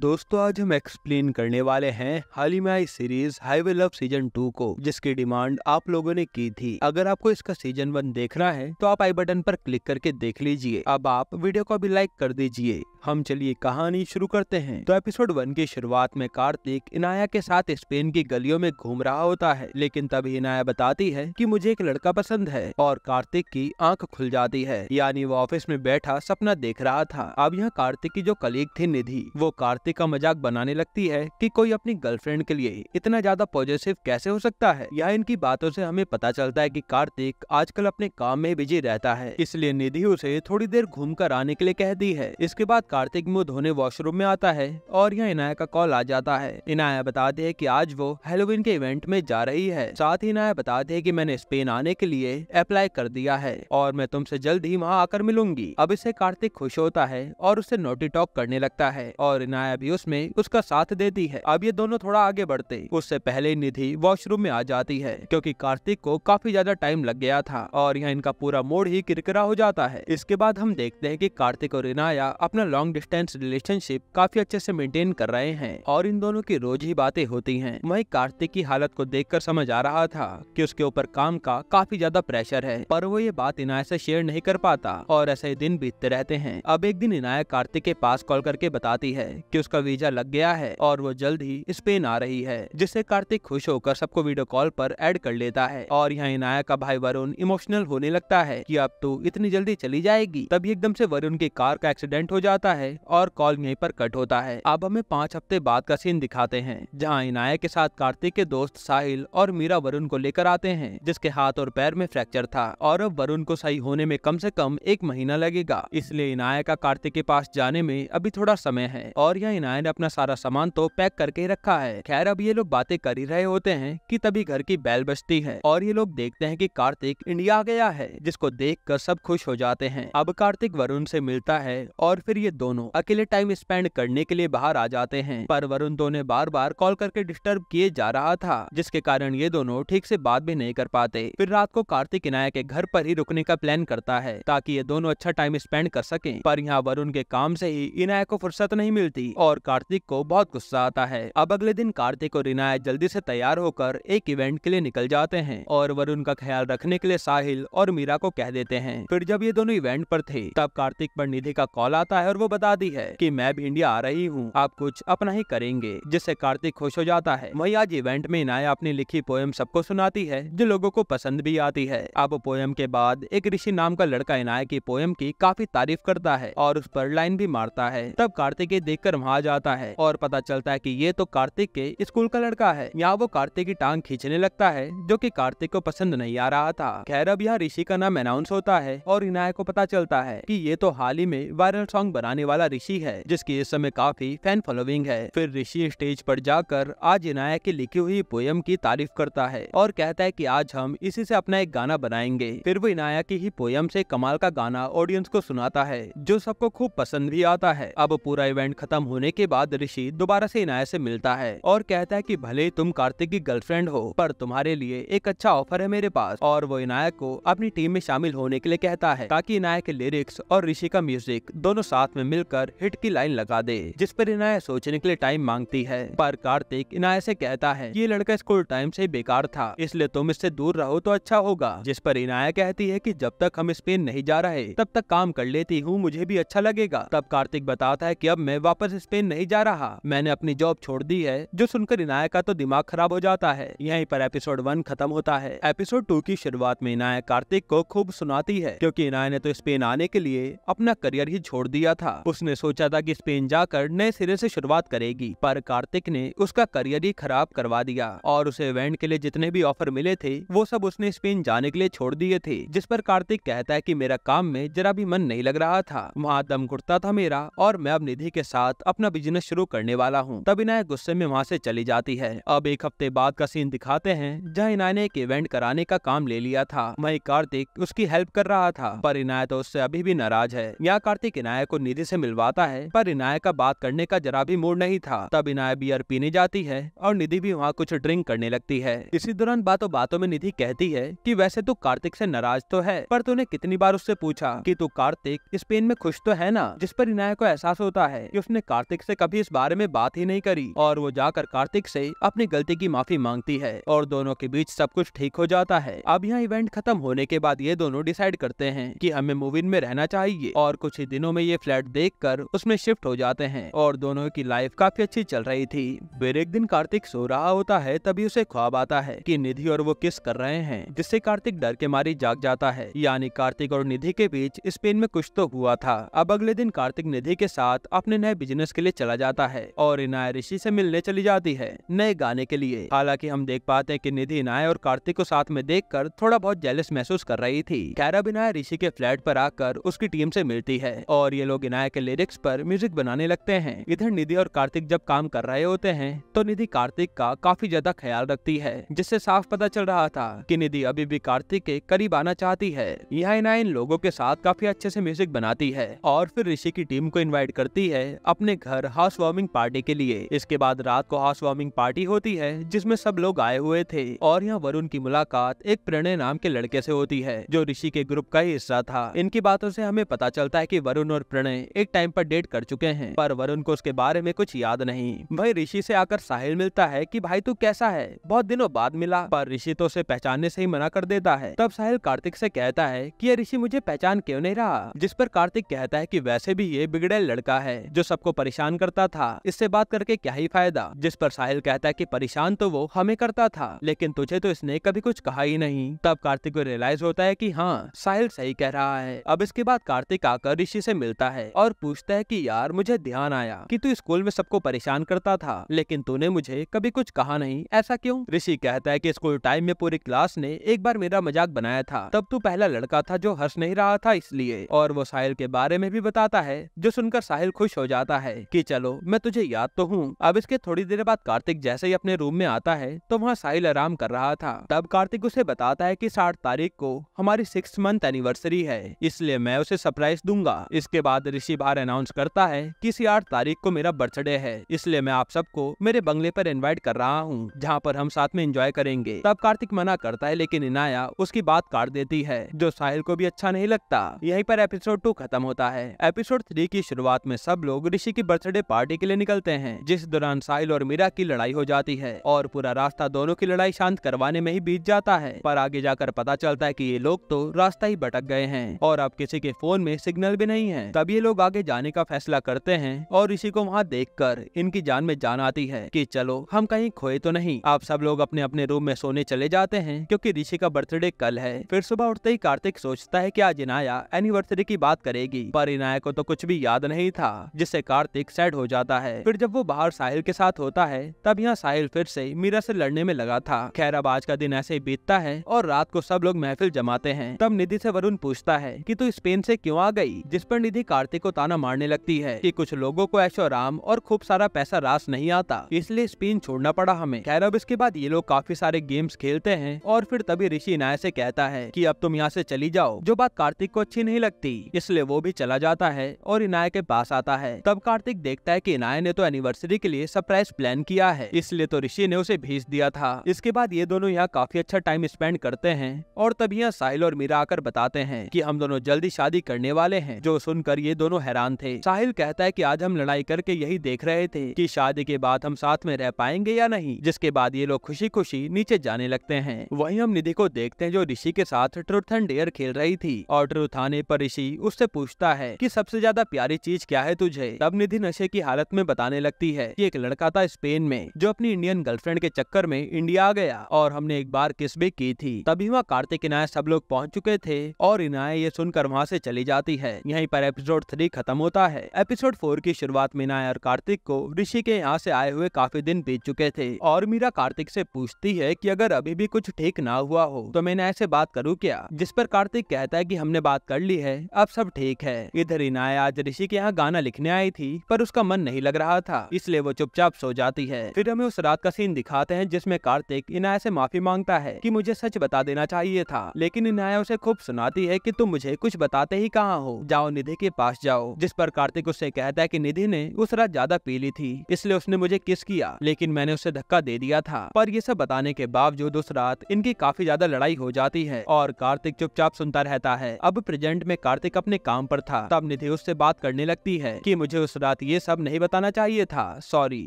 दोस्तों आज हम एक्सप्लेन करने वाले हैं हाल ही में आई series Highway Love season two को जिसकी डिमांड आप लोगों ने की थी अगर आपको इसका सीजन वन देखना है तो आप आई बटन पर क्लिक करके देख लीजिए अब आप वीडियो को भी लाइक कर दीजिए हम चलिए कहानी शुरू करते हैं तो एपिसोड वन की शुरुआत में कार्तिक इनाया के साथ स्पेन की गलियों में घूम रहा होता है लेकिन तभी इनाया बताती है कि मुझे एक लड़का पसंद है और कार्तिक की आंख खुल जाती है यानी वो ऑफिस में बैठा सपना देख रहा था अब यहाँ कार्तिक की जो कलीग थी निधि वो कार्तिक व्यक्ति का मजाक बनाने लगती है कि कोई अपनी गर्लफ्रेंड के लिए इतना ज्यादा पॉजिटिव कैसे हो सकता है यह इनकी बातों से हमें पता चलता है कि कार्तिक आजकल अपने काम में बिजी रहता है इसलिए निधि उसे थोड़ी देर घूम कर आने के लिए कहती है इसके बाद कार्तिक मुंह धोने वॉशरूम में आता है और यहाँ इनाया का कॉल आ जाता है इनाया बताते है की आज वो हेलोविन के इवेंट में जा रही है साथ ही इनाया बताते है की मैंने स्पेन आने के लिए अप्लाई कर दिया है और मैं तुमसे जल्द ही वहाँ आकर मिलूंगी अब इसे कार्तिक खुश होता है और उसे नोटी टॉक करने लगता है और इनाया माया भी उसमें उसका साथ देती है अब ये दोनों थोड़ा आगे बढ़ते उससे पहले निधि वॉशरूम में आ जाती है क्योंकि कार्तिक को काफी ज्यादा टाइम लग गया था और यहाँ इनका पूरा मोड ही किरकिरा हो जाता है इसके बाद हम देखते हैं कि कार्तिक और इनाया अपना लॉन्ग डिस्टेंस रिलेशनशिप काफी अच्छे से मेंटेन कर रहे हैं और इन दोनों की रोज ही बातें होती है वही कार्तिक की हालत को देख समझ आ रहा था की उसके ऊपर काम का काफी ज्यादा प्रेशर है पर वो ये बात इनाया ऐसी शेयर नहीं कर पाता और ऐसे दिन बीतते रहते हैं अब एक दिन इनाया कार्तिक के पास कॉल करके बताती है कि उसका वीजा लग गया है और वो जल्द ही स्पेन आ रही है जिससे कार्तिक खुश होकर सबको वीडियो कॉल पर ऐड कर लेता है और यहाँ इनाया का भाई वरुण इमोशनल होने लगता है कि अब तो इतनी जल्दी चली जाएगी तभी एकदम से वरुण की कार का एक्सीडेंट हो जाता है और कॉल यहीं पर कट होता है अब हमें पाँच हफ्ते बाद का सीन दिखाते हैं जहाँ इनाया के साथ कार्तिक के दोस्त साहिल और मीरा वरुण को लेकर आते हैं जिसके हाथ और पैर में फ्रैक्चर था और अब वरुण को सही होने में कम से कम एक महीना लगेगा इसलिए इनाया का कार्तिक के पास जाने में अभी थोड़ा समय है और या इनायत ने अपना सारा सामान तो पैक करके रखा है खैर अब ये लोग बातें कर ही रहे होते हैं कि तभी घर की बैल बजती है और ये लोग देखते हैं कि कार्तिक इंडिया गया है जिसको देखकर सब खुश हो जाते हैं अब कार्तिक वरुण से मिलता है और फिर ये दोनों अकेले टाइम स्पेंड करने के लिए बाहर आ जाते हैं पर वरुण दोनों तो बार बार कॉल करके डिस्टर्ब किए जा रहा था जिसके कारण ये दोनों ठीक से बात भी नहीं कर पाते फिर रात को कार्तिक इनाया के घर पर ही रुकने का प्लान करता है ताकि ये दोनों अच्छा टाइम स्पेंड कर सके पर यहाँ वरुण के काम से ही इनाया को फुर्सत नहीं मिलती और कार्तिक को बहुत गुस्सा आता है अब अगले दिन कार्तिक और इनायत जल्दी से तैयार होकर एक इवेंट के लिए निकल जाते हैं और वरुण का ख्याल रखने के लिए साहिल और मीरा को कह देते हैं फिर जब ये दोनों इवेंट पर थे तब कार्तिक पर निधि का कॉल आता है और वो बताती है की मैं भी इंडिया आ रही हूँ आप कुछ अपना ही करेंगे जिससे कार्तिक खुश हो जाता है वही आज इवेंट में इनाया अपनी लिखी पोएम सबको सुनाती है जो लोगो को पसंद भी आती है अब पोएम के बाद एक ऋषि नाम का लड़का इनाया की पोएम की काफी तारीफ करता है और उस पर लाइन भी मारता है तब कार्तिक ये देखकर वहाँ जाता है और पता चलता है कि ये तो कार्तिक के स्कूल का लड़का है यहाँ वो कार्तिक की टांग खींचने लगता है जो कि कार्तिक को पसंद नहीं आ रहा था खैर अब यहाँ ऋषि का नाम अनाउंस होता है और इनाया को पता चलता है की ये तो हाल ही में वायरल सॉन्ग बनाने वाला ऋषि है जिसकी इस समय काफी फैन फॉलोइंग है फिर ऋषि स्टेज पर जाकर आज इनाया की लिखी हुई पोयम की तारीफ करता है और कहता है की आज हम इसी से अपना एक गाना बनाएंगे फिर वो इनाया की ही पोयम से कमाल का गाना ऑडियंस को सुनाता है जो सबको खूब पसंद भी आता है अब पूरा इवेंट खत्म हो होने के बाद ऋषि दोबारा से इनाया से मिलता है और कहता है कि भले तुम कार्तिक की गर्लफ्रेंड हो पर तुम्हारे लिए एक अच्छा ऑफर है मेरे पास और वो इनायक को अपनी टीम में शामिल होने के लिए कहता है ताकि इनायक के लिरिक्स और ऋषि का म्यूजिक दोनों साथ में मिलकर हिट की लाइन लगा दे जिस पर इनाया सोचने के लिए टाइम मांगती है पर कार्तिक इनाया से कहता है ये लड़का स्कूल टाइम से बेकार था इसलिए तुम इससे दूर रहो तो अच्छा होगा जिस पर इनाया कहती है की जब तक हम स्पेन नहीं जा रहे तब तक काम कर लेती हूँ मुझे भी अच्छा लगेगा तब कार्तिक बताता है की अब मैं वापस स्पेन नहीं जा रहा मैंने अपनी जॉब छोड़ दी है जो सुनकर इनायक का तो दिमाग खराब हो जाता है यहीं पर एपिसोड वन खत्म होता है एपिसोड टू की शुरुआत में इनायक कार्तिक को खूब सुनाती है क्योंकि इनायक ने तो स्पेन आने के लिए अपना करियर ही छोड़ दिया था उसने सोचा था की स्पेन जाकर नए सिरे ऐसी शुरुआत करेगी पर कार्तिक ने उसका करियर ही खराब करवा दिया और उसे इवेंट के लिए जितने भी ऑफर मिले थे वो सब उसने स्पेन जाने के लिए छोड़ दिए थे जिस पर कार्तिक कहता है की मेरा काम में जरा भी मन नहीं लग रहा था वहाँ दम घुटता था मेरा और मैं अब निधि के साथ अपना बिजनेस शुरू करने वाला हूँ तब इनाया गुस्से में वहाँ से चली जाती है अब एक हफ्ते बाद का सीन दिखाते हैं जहाँ इनाय ने एक इवेंट कराने का काम ले लिया था वही कार्तिक उसकी हेल्प कर रहा था पर इनाय तो उससे अभी भी नाराज है यहाँ कार्तिक इनाय को निधि ऐसी मिलवाता है पर इनाय का बात करने का जरा भी मूड नहीं था तब इनाय बियर पीने जाती है और निधि भी वहाँ कुछ ड्रिंक करने लगती है इसी दौरान बातों बातों में निधि कहती है कि वैसे तू तो कार्तिक से नाराज तो है पर तूने कितनी बार उससे पूछा कि तू कार्तिक स्पेन में खुश तो है ना जिस पर इनाया को एहसास होता है कि उसने कार्तिक कार्तिक से कभी इस बारे में बात ही नहीं करी और वो जाकर कार्तिक से अपनी गलती की माफी मांगती है और दोनों के बीच सब कुछ ठीक हो जाता है अब यहाँ इवेंट खत्म होने के बाद ये दोनों डिसाइड करते हैं की हमें मूविन में रहना चाहिए और कुछ ही दिनों में ये फ्लैट देख कर उसमें शिफ्ट हो जाते हैं और दोनों की लाइफ काफी अच्छी चल रही थी फिर एक दिन कार्तिक सो रहा होता है तभी उसे ख्वाब आता है की निधि और वो किस कर रहे हैं जिससे कार्तिक डर के मारे जाग जाता है यानी कार्तिक और निधि के बीच स्पेन में कुछ तो हुआ था अब अगले दिन कार्तिक निधि के साथ अपने नए बिजनेस बिजनेस के लिए चला जाता है और इनाय ऋषि से मिलने चली जाती है नए गाने के लिए हालांकि हम देख पाते हैं कि निधि इनाय और कार्तिक को साथ में देखकर थोड़ा बहुत जेलस महसूस कर रही थी कैरा बिनाय ऋषि के फ्लैट पर आकर उसकी टीम से मिलती है और ये लोग इनाय के लिरिक्स पर म्यूजिक बनाने लगते हैं इधर निधि और कार्तिक जब काम कर रहे होते हैं तो निधि कार्तिक का काफी ज्यादा ख्याल रखती है जिससे साफ पता चल रहा था की निधि अभी भी कार्तिक के करीब आना चाहती है यह इनाय इन लोगों के साथ काफी अच्छे से म्यूजिक बनाती है और फिर ऋषि की टीम को इन्वाइट करती है अपने घर हाउस वार्मिंग पार्टी के लिए इसके बाद रात को हाउस वार्मिंग पार्टी होती है जिसमे सब लोग आए हुए थे और यहाँ वरुण की मुलाकात एक प्रणय नाम के लड़के ऐसी होती है जो ऋषि के ग्रुप का ही हिस्सा था इनकी बातों ऐसी हमें पता चलता है की वरुण और प्रणय एक टाइम आरोप डेट कर चुके हैं पर वरुण को उसके बारे में कुछ याद नहीं भाई ऋषि से आकर साहिल मिलता है कि भाई तू कैसा है बहुत दिनों बाद मिला पर ऋषि तो उसे पहचानने से ही मना कर देता है तब साहिल कार्तिक से कहता है कि ये ऋषि मुझे पहचान क्यों नहीं रहा जिस पर कार्तिक कहता है कि वैसे भी ये बिगड़े लड़का है जो सबको परेशान करता था इससे बात करके क्या ही फायदा जिस पर साहिल कहता है की परेशान तो वो हमें करता था लेकिन तुझे तो इसने कभी कुछ कहा ही नहीं तब कार्तिक को रियलाइज होता है की हाँ साहिल सही कह रहा है अब इसके बाद कार्तिक आकर ऋषि से मिलता है और पूछता है की यार मुझे ध्यान आया की तू स्कूल में सबको परेशान करता था लेकिन तूने मुझे कभी कुछ कहा नहीं ऐसा क्यों ऋषि कहता है की स्कूल टाइम में पूरी क्लास ने एक बार मेरा मजाक बनाया था तब तू पहला लड़का था जो हंस नहीं रहा था इसलिए और वो साहिल के बारे में भी बताता है जो सुनकर साहिल खुश हो जाता है है कि चलो मैं तुझे याद तो हूँ अब इसके थोड़ी देर बाद कार्तिक जैसे ही अपने रूम में आता है तो वहाँ साहिल आराम कर रहा था तब कार्तिक उसे बताता है की साठ तारीख को हमारी सिक्स मंथ एनिवर्सरी है इसलिए मैं उसे सरप्राइज दूंगा इसके बाद ऋषि बार अनाउंस करता है की इसी आठ तारीख को मेरा बर्थडे है इसलिए मैं आप सबको मेरे बंगले पर इनवाइट कर रहा हूँ जहाँ पर हम साथ में एंजॉय करेंगे तब कार्तिक मना करता है लेकिन इनाया उसकी बात काट देती है जो साहिल को भी अच्छा नहीं लगता यहीं पर एपिसोड टू खत्म होता है एपिसोड थ्री की शुरुआत में सब लोग ऋषि की बर्थडे पार्टी के लिए निकलते हैं जिस दौरान साहिल और मीरा की लड़ाई हो जाती है और पूरा रास्ता दोनों की लड़ाई शांत करवाने में ही बीत जाता है पर आगे जाकर पता चलता है कि ये लोग तो रास्ता ही भटक गए हैं और अब किसी के फोन में सिग्नल भी नहीं है तब ये लोग आगे जाने का फैसला करते हैं और इसी को वहाँ देख इनकी जान में जान आती है की चलो हम कहीं खोए तो नहीं आप सब लोग अपने अपने रूम में सोने चले जाते हैं क्यूँकी ऋषि का बर्थडे कल है फिर सुबह उठते ही कार्तिक सोचता है की आज इनाया एनिवर्सरी की बात करेगी पर इनाया को तो कुछ भी याद नहीं था जिससे कार्तिक कार्तिक सेट हो जाता है फिर जब वो बाहर साहिल के साथ होता है तब यहाँ साहिल फिर से मीरा से लड़ने में लगा था खैर अब आज का दिन ऐसे ही बीतता है और रात को सब लोग महफिल जमाते हैं तब निधि से वरुण पूछता है कि तू स्पेन से क्यों आ गई जिस पर निधि कार्तिक को ताना मारने लगती है कि कुछ लोगों को ऐशो आराम और खूब सारा पैसा रास नहीं आता इसलिए स्पेन छोड़ना पड़ा हमें खैर अब इसके बाद ये लोग काफी सारे गेम्स खेलते हैं और फिर तभी ऋषि इनाया से कहता है की अब तुम यहाँ से चली जाओ जो बात कार्तिक को अच्छी नहीं लगती इसलिए वो भी चला जाता है और इनाया के पास आता है तब कार्तिक कार्तिक देखता है कि इनाया ने तो एनिवर्सरी के लिए सरप्राइज प्लान किया है इसलिए तो ऋषि ने उसे भेज दिया था इसके बाद ये दोनों यहाँ काफी अच्छा टाइम स्पेंड करते हैं और तभी यहाँ साहिल और मीरा आकर बताते हैं कि हम दोनों जल्दी शादी करने वाले हैं जो सुनकर ये दोनों हैरान थे साहिल कहता है की आज हम लड़ाई करके यही देख रहे थे की शादी के बाद हम साथ में रह पाएंगे या नहीं जिसके बाद ये लोग खुशी खुशी नीचे जाने लगते है वही हम निधि को देखते हैं जो ऋषि के साथ ट्रुथन डेयर खेल रही थी और ट्रुथ आने पर ऋषि उससे पूछता है कि सबसे ज्यादा प्यारी चीज क्या है तुझे तब निधि आधी नशे की हालत में बताने लगती है कि एक लड़का था स्पेन में जो अपनी इंडियन गर्लफ्रेंड के चक्कर में इंडिया आ गया और हमने एक बार किस भी की थी तभी वहाँ कार्तिक इनाया सब लोग पहुँच चुके थे और इनाया ये सुनकर वहाँ ऐसी चली जाती है यही पर एपिसोड थ्री खत्म होता है एपिसोड फोर की शुरुआत में इनाया और कार्तिक को ऋषि के यहाँ ऐसी आए हुए काफी दिन बीत चुके थे और मीरा कार्तिक ऐसी पूछती है की अगर अभी भी कुछ ठीक न हुआ हो तो मैंने ऐसे बात करूँ क्या जिस पर कार्तिक कहता है की हमने बात कर ली है अब सब ठीक है इधर इनाया आज ऋषि के यहाँ गाना लिखने आई थी थी पर उसका मन नहीं लग रहा था इसलिए वो चुपचाप सो जाती है फिर हमें उस रात का सीन दिखाते हैं जिसमें कार्तिक इनाया से माफी मांगता है कि मुझे सच बता देना चाहिए था लेकिन इनाया उसे खूब सुनाती है कि तुम मुझे कुछ बताते ही कहाँ हो जाओ निधि के पास जाओ जिस पर कार्तिक उससे कहता है की निधि ने उस रात ज्यादा पी ली थी इसलिए उसने मुझे किस किया लेकिन मैंने उसे धक्का दे दिया था पर ये सब बताने के बावजूद उस रात इनकी काफी ज्यादा लड़ाई हो जाती है और कार्तिक चुपचाप सुनता रहता है अब प्रेजेंट में कार्तिक अपने काम पर था तब निधि उससे बात करने लगती है कि मुझे उस रात ये सब नहीं बताना चाहिए था सॉरी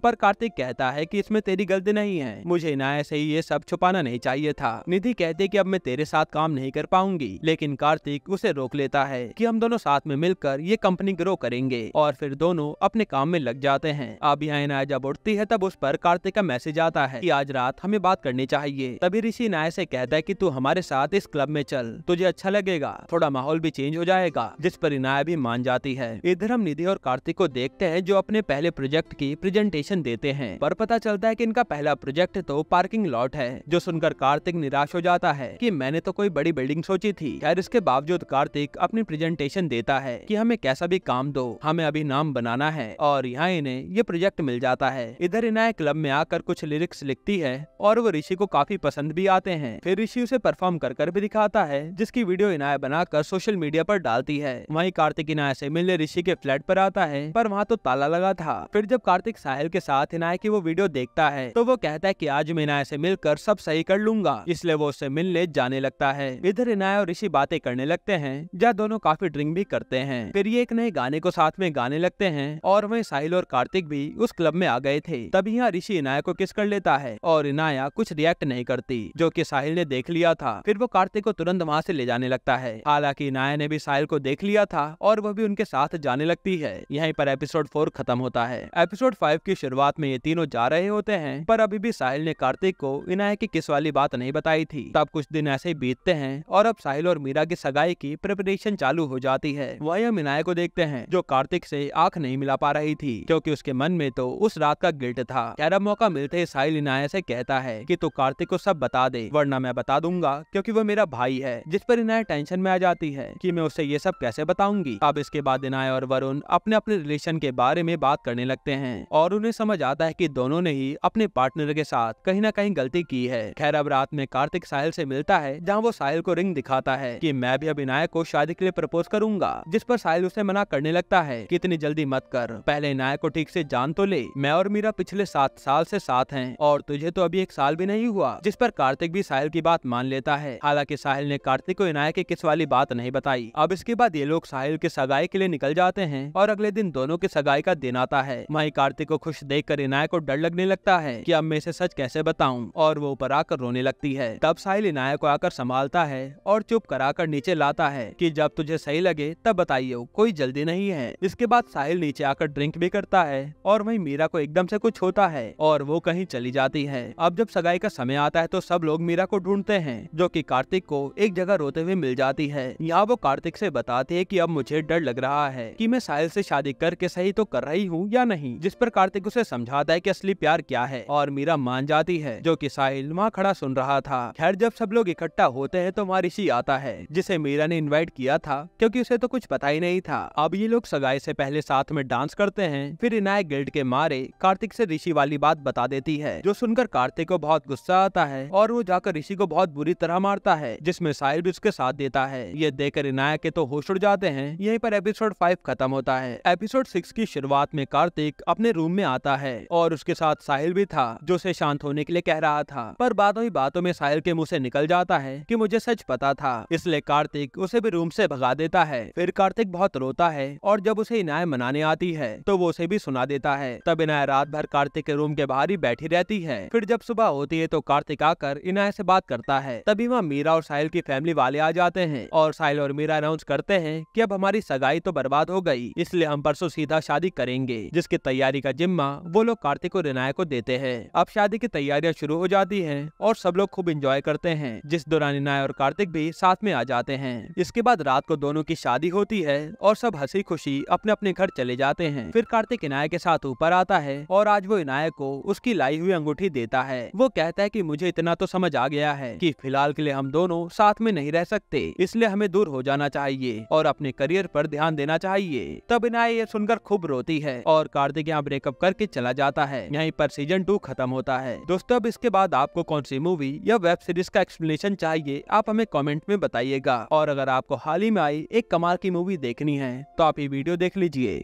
पर कार्तिक कहता है कि इसमें तेरी गलती नहीं है मुझे ऐसे ही ये सब छुपाना नहीं चाहिए था निधि कहते कि अब मैं तेरे साथ काम नहीं कर पाऊंगी लेकिन कार्तिक उसे रोक लेता है कि हम दोनों साथ में मिलकर ये कंपनी ग्रो करेंगे और फिर दोनों अपने काम में लग जाते हैं अब यहाँ इनाय जब उठती है तब उस पर कार्तिक का मैसेज आता है की आज रात हमें बात करनी चाहिए तभी ऋषि इनाय से कहता है की तू हमारे साथ इस क्लब में चल तुझे अच्छा लगेगा थोड़ा माहौल भी चेंज हो जाएगा जिस पर इनाया भी मान जाती है इधर हम निधि और कार्तिक को देख देखते हैं जो अपने पहले प्रोजेक्ट की प्रेजेंटेशन देते हैं पर पता चलता है की इनका पहला प्रोजेक्ट तो पार्किंग लॉट है जो सुनकर कार्तिक निराश हो जाता है की मैंने तो कोई बड़ी बिल्डिंग सोची थी खैर इसके बावजूद कार्तिक अपनी प्रेजेंटेशन देता है की हमें कैसा भी काम दो हमें अभी नाम बनाना है और यहाँ इन्हें ये प्रोजेक्ट मिल जाता है इधर इनाय क्लब में आकर कुछ लिरिक्स लिखती है और वो ऋषि को काफी पसंद भी आते हैं फिर ऋषि उसे परफॉर्म कर कर भी दिखाता है जिसकी वीडियो इनाया बनाकर सोशल मीडिया पर डालती है वहीं कार्तिक इनाया से मिलने ऋषि के फ्लैट पर आता है पर वहाँ वहाँ तो ताला लगा था फिर जब कार्तिक साहिल के साथ हिनाय की वो वीडियो देखता है तो वो कहता है की आज मैं हिनाय ऐसी मिलकर सब सही कर लूंगा इसलिए वो उससे मिलने जाने लगता है इधर हिनाय और ऋषि बातें करने लगते है जहाँ दोनों काफी ड्रिंक भी करते हैं फिर ये एक नए गाने को साथ में गाने लगते है और वही साहिल और कार्तिक भी उस क्लब में आ गए थे तभी यहाँ ऋषि इनाया को किस कर लेता है और इनाया कुछ रिएक्ट नहीं करती जो कि साहिल ने देख लिया था फिर वो कार्तिक को तुरंत वहाँ से ले जाने लगता है हालांकि इनाया ने भी साहिल को देख लिया था और वह भी उनके साथ जाने लगती है यहीं पर एपिसोड एपिसोड फोर खत्म होता है एपिसोड फाइव की शुरुआत में ये तीनों जा रहे होते हैं पर अभी भी साहिल ने कार्तिक को इनाय की किस वाली बात नहीं बताई थी तब कुछ दिन ऐसे ही बीतते हैं और अब साहिल और मीरा की सगाई की प्रिपरेशन चालू हो जाती है वही हम इनाय को देखते हैं जो कार्तिक से आंख नहीं मिला पा रही थी क्योंकि उसके मन में तो उस रात का गिल्ट था कैरब मौका मिलते ही साहिल इनाय से कहता है कि तू कार्तिक को सब बता दे वरना मैं बता दूंगा क्योंकि वो मेरा भाई है जिस पर इनाय टेंशन में आ जाती है की मैं उसे ये सब कैसे बताऊंगी अब इसके बाद इनाय और वरुण अपने अपने रिलेशन के बारे में बात करने लगते हैं और उन्हें समझ आता है कि दोनों ने ही अपने पार्टनर के साथ कहीं ना कहीं गलती की है खैर अब रात में कार्तिक साहिल से मिलता है जहाँ वो साहिल को रिंग दिखाता है कि मैं भी अब इनायक को शादी के लिए प्रपोज करूंगा जिस पर साहिल उसे मना करने लगता है कि इतनी जल्दी मत कर पहले इनायक को ठीक से जान तो ले मैं और मीरा पिछले सात साल से साथ हैं और तुझे तो अभी एक साल भी नहीं हुआ जिस पर कार्तिक भी साहिल की बात मान लेता है हालांकि साहिल ने कार्तिक को इनायक की किस वाली बात नहीं बताई अब इसके बाद ये लोग साहिल के सगाई के लिए निकल जाते हैं और अगले दिन दोनों के सगाई का दिन आता है वही कार्तिक को खुश देख कर इनाया को डर लगने लगता है की अब मैं इसे सच कैसे बताऊँ और वो ऊपर आकर रोने लगती है तब साहिल इनायक को आकर संभालता है और चुप कराकर नीचे लाता है की जब तुझे सही लगे तब बताइयो कोई जल्दी नहीं है इसके बाद साहिल नीचे आकर ड्रिंक भी करता है और वही मीरा को एकदम से कुछ होता है और वो कहीं चली जाती है अब जब सगाई का समय आता है तो सब लोग मीरा को ढूंढते हैं जो कि कार्तिक को एक जगह रोते हुए मिल जाती है यहाँ वो कार्तिक से बताती है कि अब मुझे डर लग रहा है कि मैं साहिल से शादी करके सही तो कर रही हूँ या नहीं जिस पर कार्तिक उसे समझाता है की असली प्यार क्या है और मीरा मान जाती है जो की साहिल वहाँ खड़ा सुन रहा था खैर जब सब लोग इकट्ठा होते हैं तो वहाँ ऋषि आता है जिसे मीरा ने इन्वाइट किया था क्यूँकी उसे तो कुछ पता ही नहीं था अब ये लोग सगाई ऐसी पहले साथ में डांस करते हैं फिर इनायक गिल्ड के मारे कार्तिक से ऋषि वाली बात बता देती है जो सुनकर कार्तिक को बहुत गुस्सा आता है और वो जाकर ऋषि को बहुत बुरी तरह मारता है जिसमें साहिल भी उसके साथ देता है ये देखकर इनायक के तो होश उड़ जाते हैं यहीं पर एपिसोड फाइव खत्म होता है एपिसोड सिक्स सिक्स की शुरुआत में कार्तिक अपने रूम में आता है और उसके साथ साहिल भी था जो उसे शांत होने के लिए कह रहा था पर बातों ही बातों में साहिल के मुंह से निकल जाता है कि मुझे सच पता था इसलिए कार्तिक उसे भी रूम से भगा देता है फिर कार्तिक बहुत रोता है और जब उसे इनाय मनाने आती है तो वो उसे भी सुना देता है तब इनाय रात भर कार्तिक के रूम के बाहर ही बैठी रहती है फिर जब सुबह होती है तो कार्तिक आकर इनाय से बात करता है तभी वहाँ मीरा और साहिल की फैमिली वाले आ जाते हैं और साहिल और मीरा अनाउंस करते हैं की अब हमारी सगाई तो बर्बाद हो गयी इसलिए हम परसों विदा शादी करेंगे जिसकी तैयारी का जिम्मा वो लोग कार्तिक और रिनाया को देते हैं अब शादी की तैयारियां शुरू हो जाती है और सब लोग खूब इंजॉय करते हैं जिस दौरान रिनाया और कार्तिक भी साथ में आ जाते हैं इसके बाद रात को दोनों की शादी होती है और सब हंसी खुशी अपने अपने घर चले जाते हैं फिर कार्तिक इनाय के साथ ऊपर आता है और आज वो इनायक को उसकी लाई हुई अंगूठी देता है वो कहता है की मुझे इतना तो समझ आ गया है की फिलहाल के लिए हम दोनों साथ में नहीं रह सकते इसलिए हमें दूर हो जाना चाहिए और अपने करियर पर ध्यान देना चाहिए तब इनाय ये सुनकर खूब रोती है और कार्तिक यहाँ ब्रेकअप करके चला जाता है यहीं पर सीजन टू खत्म होता है दोस्तों अब इसके बाद आपको कौन सी मूवी या वेब सीरीज का एक्सप्लेनेशन चाहिए आप हमें कमेंट में बताइएगा और अगर आपको हाल ही में आई एक कमाल की मूवी देखनी है तो आप ये वीडियो देख लीजिए